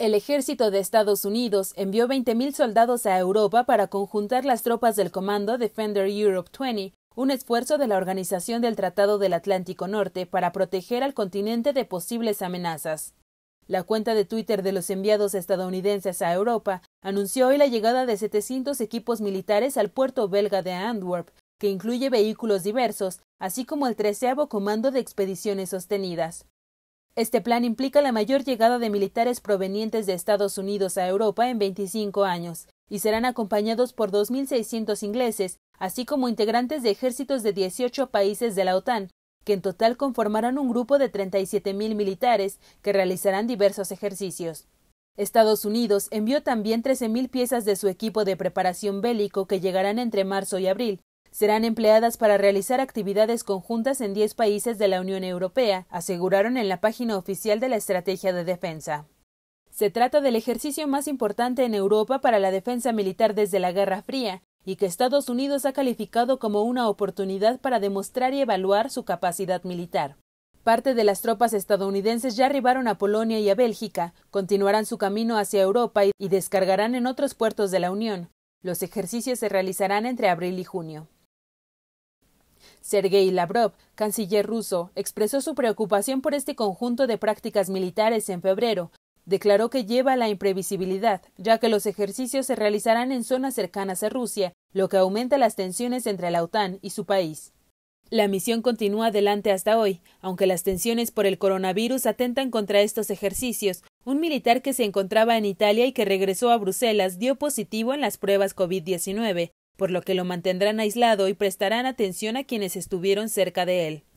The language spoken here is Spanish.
El ejército de Estados Unidos envió 20.000 soldados a Europa para conjuntar las tropas del comando Defender Europe 20, un esfuerzo de la Organización del Tratado del Atlántico Norte para proteger al continente de posibles amenazas. La cuenta de Twitter de los enviados estadounidenses a Europa anunció hoy la llegada de 700 equipos militares al puerto belga de Antwerp, que incluye vehículos diversos, así como el treceavo Comando de Expediciones Sostenidas. Este plan implica la mayor llegada de militares provenientes de Estados Unidos a Europa en 25 años, y serán acompañados por 2.600 ingleses, así como integrantes de ejércitos de 18 países de la OTAN, que en total conformarán un grupo de 37.000 militares que realizarán diversos ejercicios. Estados Unidos envió también 13.000 piezas de su equipo de preparación bélico que llegarán entre marzo y abril, serán empleadas para realizar actividades conjuntas en 10 países de la Unión Europea, aseguraron en la página oficial de la Estrategia de Defensa. Se trata del ejercicio más importante en Europa para la defensa militar desde la Guerra Fría, y que Estados Unidos ha calificado como una oportunidad para demostrar y evaluar su capacidad militar. Parte de las tropas estadounidenses ya arribaron a Polonia y a Bélgica, continuarán su camino hacia Europa y descargarán en otros puertos de la Unión. Los ejercicios se realizarán entre abril y junio. Sergei Lavrov, canciller ruso, expresó su preocupación por este conjunto de prácticas militares en febrero. Declaró que lleva a la imprevisibilidad, ya que los ejercicios se realizarán en zonas cercanas a Rusia, lo que aumenta las tensiones entre la OTAN y su país. La misión continúa adelante hasta hoy, aunque las tensiones por el coronavirus atentan contra estos ejercicios. Un militar que se encontraba en Italia y que regresó a Bruselas dio positivo en las pruebas COVID-19 por lo que lo mantendrán aislado y prestarán atención a quienes estuvieron cerca de él.